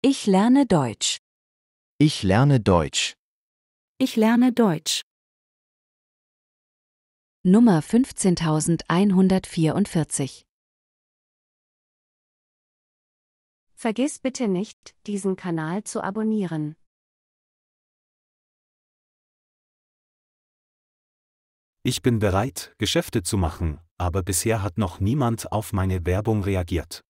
Ich lerne Deutsch. Ich lerne Deutsch. Ich lerne Deutsch. Nummer 15144 Vergiss bitte nicht, diesen Kanal zu abonnieren. Ich bin bereit, Geschäfte zu machen, aber bisher hat noch niemand auf meine Werbung reagiert.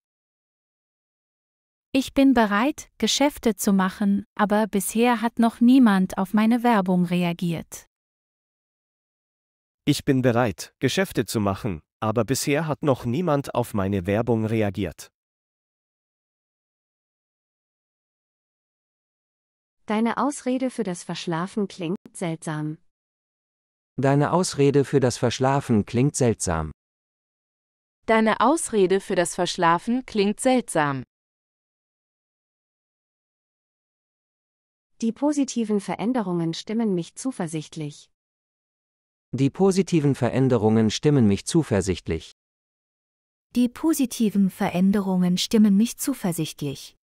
Ich bin bereit, Geschäfte zu machen, aber bisher hat noch niemand auf meine Werbung reagiert. Ich bin bereit, Geschäfte zu machen, aber bisher hat noch niemand auf meine Werbung reagiert. Deine Ausrede für das Verschlafen klingt seltsam. Deine Ausrede für das Verschlafen klingt seltsam. Deine Ausrede für das Verschlafen klingt seltsam. Die positiven Veränderungen stimmen mich zuversichtlich. Die positiven Veränderungen stimmen mich zuversichtlich. Die positiven Veränderungen stimmen mich zuversichtlich.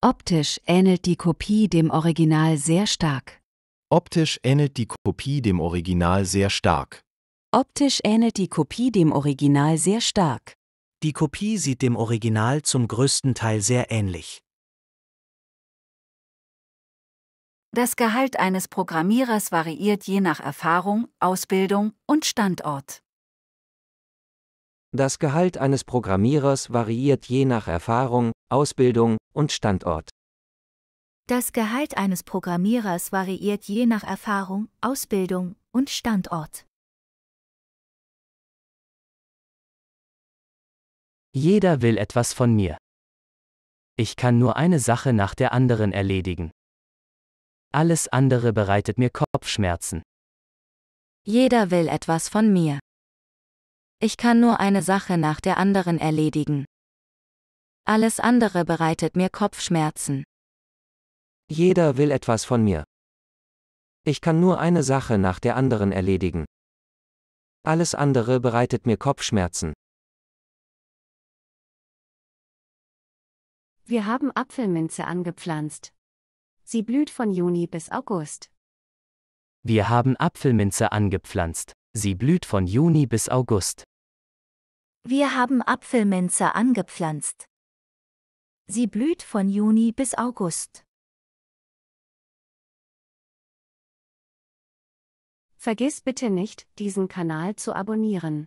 Optisch ähnelt die Kopie dem Original sehr stark. Optisch ähnelt die Kopie dem Original sehr stark. Optisch ähnelt die Kopie dem Original sehr stark. Die Kopie sieht dem Original zum größten Teil sehr ähnlich. Das Gehalt eines Programmierers variiert je nach Erfahrung, Ausbildung und Standort. Das Gehalt eines Programmierers variiert je nach Erfahrung, Ausbildung und Standort. Das Gehalt eines Programmierers variiert je nach Erfahrung, Ausbildung und Standort. Jeder will etwas von mir. Ich kann nur eine Sache nach der anderen erledigen. Alles andere bereitet mir Kopfschmerzen. Jeder will etwas von mir. Ich kann nur eine Sache nach der anderen erledigen. Alles andere bereitet mir Kopfschmerzen. Jeder will etwas von mir. Ich kann nur eine Sache nach der anderen erledigen. Alles andere bereitet mir Kopfschmerzen. Wir haben Apfelminze angepflanzt. Sie blüht von Juni bis August. Wir haben Apfelminze angepflanzt. Sie blüht von Juni bis August. Wir haben Apfelminze angepflanzt. Sie blüht von Juni bis August. Vergiss bitte nicht, diesen Kanal zu abonnieren.